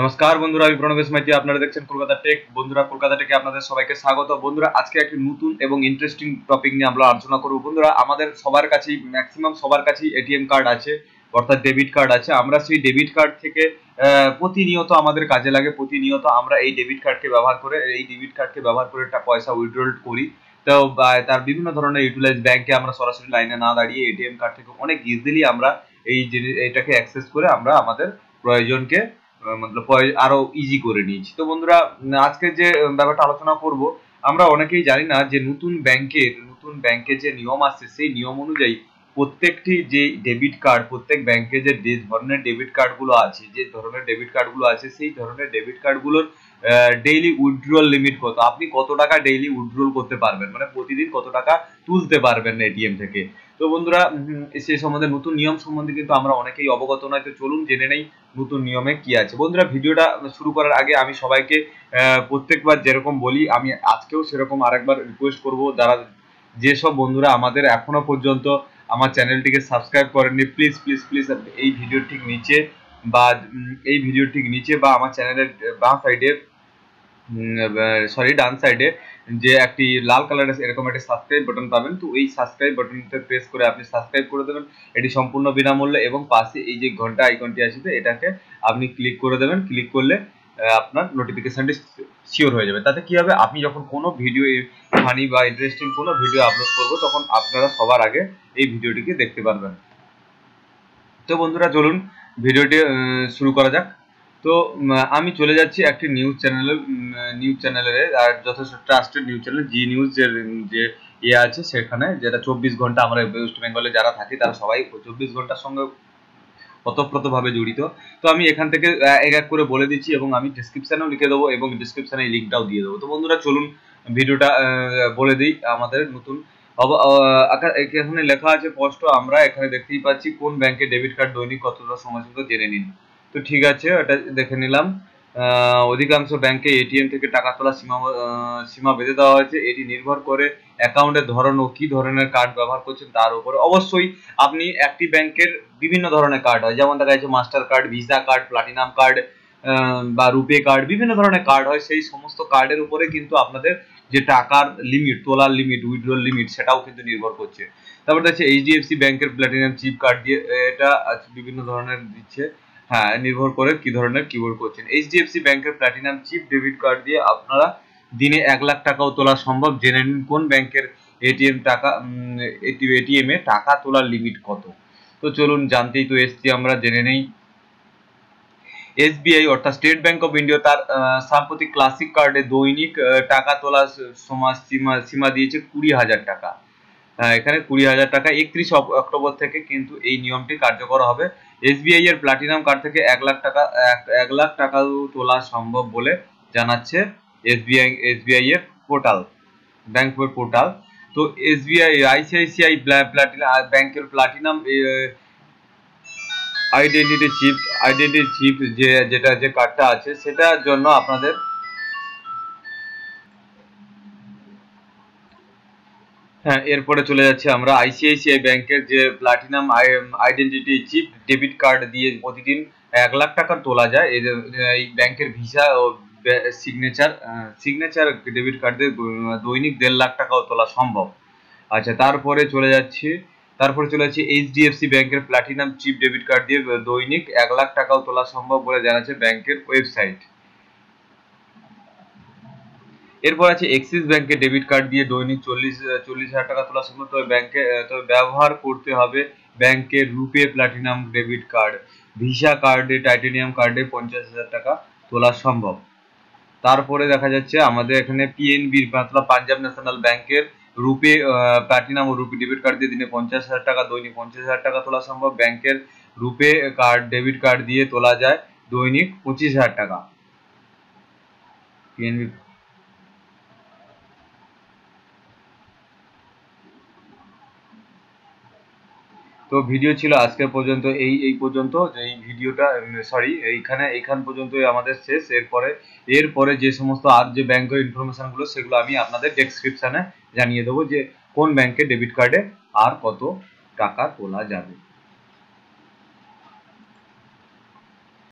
নমস্কার বন্ধুরা আমি প্রণবেশ মাইতি আপনারা দেখছেন কলকাতা টেক বন্ধুরা কলকাতা টেকে আপনাদের সবাইকে স্বাগত বন্ধুরা আজকে একটি নতুন এবং ইন্টারেস্টিং টপিক নিয়ে আমরা আলোচনা করব বন্ধুরা আমাদের সবার কাছেই ম্যাক্সিমাম সবার কাছেই এটিএম কার্ড আছে অর্থাৎ ডেবিট কার্ড আছে আমরা সেই ডেবিট কার্ড থেকে প্রতিনিয়ত আমাদের কাজে লাগে প্রতিনিয়ত আমরা এই ডেবিট কার্ডকে ব্যবহার করে এই ডেবিট কার্ডকে ব্যবহার করে একটা পয়সা উইথড্রল করি তো তার বিভিন্ন ধরনের ইউটিলাইজ ব্যাংকে আমরা সরাসরি লাইনে না দাঁড়িয়ে এটিএম কার্ড থেকে অনেক ইজিলি আমরা এই এটাকে অ্যাক্সেস করে আমরা আমাদের প্রয়োজনকে মতলব আরো ইজি করে নিয়েছি তো বন্ধুরা আজকে যে ব্যাপারটা আলোচনা করব আমরা অনেকেই জানি না যে নতুন ব্যাংকের নতুন ব্যাংকে যে নিয়ম আসছে সেই নিয়ম অনুযায়ী প্রত্যেকটি যে ডেবিট কার্ড প্রত্যেক ব্যাংকে যে যে ধরনের ডেবিট কার্ডগুলো আছে যে ধরনের ডেবিট কার্ডগুলো আছে সেই ধরনের ডেবিট কার্ডগুলোর ডেইলি উইথড্রল লিমিট কত আপনি কত টাকা ডেইলি উইথড্রল করতে পারবেন মানে প্রতিদিন কত টাকা তুলতে পারবেন এটিএম থেকে তো বন্ধুরা সে সম্বন্ধে নতুন নিয়ম সম্বন্ধে কিন্তু আমরা অনেকেই অবগত নয় তো চলুন জেনে নেই নতুন নিয়মে কি আছে বন্ধুরা ভিডিওটা শুরু করার আগে আমি সবাইকে প্রত্যেকবার যেরকম বলি আমি আজকেও সেরকম আরেকবার রিকোয়েস্ট করব যারা যেসব বন্ধুরা আমাদের এখনো পর্যন্ত আমার চ্যানেলটিকে সাবস্ক্রাইব করেননি প্লিজ প্লিজ প্লিজ এই ভিডিওর ঠিক নিচে বা এই ভিডিওর ঠিক নিচে বা আমার চ্যানেলের বাঁ সাইডে সরি ডান সাইডে যে একটি লাল কালারের এরকম একটা সাবস্ক্রাইব বাটন পাবেন তো এই সাবস্ক্রাইব বাটনটা প্রেস করে আপনি সাবস্ক্রাইব করে দেবেন এটি সম্পূর্ণ বিনামূল্যে এবং পাশে এই যে ঘন্টা আইকনটি আসবে এটাকে আপনি ক্লিক করে দেবেন ক্লিক করলে আপনার নোটিফিকেশানটি শিওর হয়ে যাবে তাতে কি হবে আপনি যখন কোনো ভিডিও ফানি বা ইন্টারেস্টিং কোনো ভিডিও আপলোড করবো তখন আপনারা সবার আগে এই ভিডিওটিকে দেখতে পারবেন তো বন্ধুরা চলুন ভিডিওটি শুরু করা যাক তো আমি চলে যাচ্ছি একটি নিউজ চ্যানেল নিউজ চ্যানেলে আর যথেষ্ট trusted news channel Zee news যে যে ইয়ে আছে সেখানে যেটা চব্বিশ ঘন্টা আমরা ওয়েস্ট বেঙ্গলে যারা থাকি তারা সবাই চব্বিশ ঘন্টার সঙ্গে অতপ্রতভাবে জড়িত তো আমি এখান থেকে এক এক করে বলে দিচ্ছি এবং আমি ডিসক্রিপশানেও লিখে দেবো এবং ডিসক্রিপশানে এই লিঙ্কটাও দিয়ে দেবো তো বন্ধুরা চলুন ভিডিওটা বলে দিই আমাদের নতুন এখানে লেখা আছে কষ্ট আমরা এখানে দেখতেই পাচ্ছি কোন ব্যাংকে ডেবিট কার্ড দৈনিক কতটা সময় জেনে নিন তো ঠিক আছে এটা দেখে নিলাম অধিকাংশ ব্যাংকে এটিএম থেকে টাকা তোলা সীমা সীমা বেঁধে দেওয়া হয়েছে এটি নির্ভর করে অ্যাকাউন্টের ধরন ও কি ধরনের কার্ড ব্যবহার করছেন তার উপরে অবশ্যই আপনি একটি ব্যাংকের বিভিন্ন ধরনের কার্ড হয় যেমন দেখা যাচ্ছে master card visa card platinum card বা রুপে কার্ড বিভিন্ন ধরনের কার্ড হয় সেই সমস্ত কার্ডের উপরে কিন্তু আপনাদের যে টাকার লিমিট তোলার লিমিট উইথড্রল লিমিট সেটাও কিন্তু নির্ভর করছে তারপর দেখছে এইচডিএফসি ব্যাংকের প্ল্যাটিনাম চিপ কার্ড দিয়ে এটা বিভিন্ন ধরনের দিচ্ছে হ্যাঁ নির্ভর করে কি ধরনের কিবোর্ড করছেন এইচডিএফসি ব্যাংকের প্লাটিনাম চিপ ডেবিট কার্ড দিয়ে আপনারা দিনে এক লাখ টাকাও তোলা সম্ভব জেনে নিন কোন ব্যাংকের এটিএম টাকা এটিএম এ টাকা তোলার লিমিট কত তো চলুন জানতেই তো এসছি আমরা জেনে নেই এসবিআই অর্থাৎ স্টেট ব্যাংক অফ ইন্ডিয়া তার সাম্প্রতিক ক্লাসিক কার্ডে দৈনিক টাকা তোলার সময় সীমা সীমা দিয়েছে কুড়ি হাজার টাকা হ্যাঁ, এখানে কুড়ি হাজার টাকা একত্রিশ অক্টোবর থেকে কিন্তু এই নিয়মটি কার্যকর হবে এসবিআই এর প্লাটিনাম কার্ড থেকে এক লাখ টাকা এক লাখ টাকা তোলা সম্ভব বলে জানাচ্ছে এসবিআই এসবিআই এর পোর্টাল ব্যাংক পোর্টাল তো এসবিআই আইসিআইসিআই প্লাটিনাম ব্যাংকের platinum identity chip identity chip যে যেটা যে কার্ডটা আছে সেটার জন্য আপনাদের হ্যাঁ এরপরে চলে যাচ্ছে আমরা আইসিআইসিআই ব্যাংকের যে platinum identity chip debit card দিয়ে প্রতিদিন এক লাখ টাকা তোলা যায় এই ব্যাংকের ভিসা ও সিগনেচার সিগনেচার ডেবিট কার্ড দিয়ে দৈনিক দেড় লাখ টাকাও তোলা সম্ভব আচ্ছা তারপরে চলে যাচ্ছি তারপরে চলে যাচ্ছে এইচডিএফসি ব্যাংকের প্লাটিনাম চিপ ডেবিট কার্ড দিয়ে দৈনিক এক লাখ টাকাও তোলা সম্ভব বলে জানাচ্ছে ব্যাংকের ওয়েবসাইট এরপর আছে এক্সিস ব্যাংকে ডেবিট কার্ড দিয়ে দৈনিক চল্লিশ চল্লিশ হাজার টাকা তোলা সম্ভব তবে ব্যাংকে তবে ব্যবহার করতে হবে ব্যাংকের RuPay platinum debit card visa কার্ডে টাইটেনিয়াম কার্ডে পঞ্চাশ হাজার টাকা তোলা সম্ভব তারপরে দেখা যাচ্ছে আমাদের এখানে পিএনবির অথবা পাঞ্জাব ন্যাশনাল ব্যাংকের রুপে প্লাটিনাম ও রুপে ডেবিট কার্ড দিয়ে দিনে পঞ্চাশ হাজার টাকা দৈনিক পঞ্চাশ হাজার টাকা তোলা সম্ভব ব্যাংকের রুপে কার্ড ডেবিট কার্ড দিয়ে তোলা যায় দৈনিক পঁচিশ হাজার টাকা পিএনবি তো ভিডিও ছিল আজকে পর্যন্ত এই এই পর্যন্ত যে এই ভিডিওটা সরি এইখানে এইখান পর্যন্তই আমাদের শেষ এরপরে এরপরে যে সমস্ত আর যে ব্যাংকের ইনফরমেশনগুলো সেগুলো আমি আপনাদের ডেসক্রিপশানে জানিয়ে দেবো যে কোন ব্যাংকে ডেবিট কার্ডে আর কত টাকা তোলা যাবে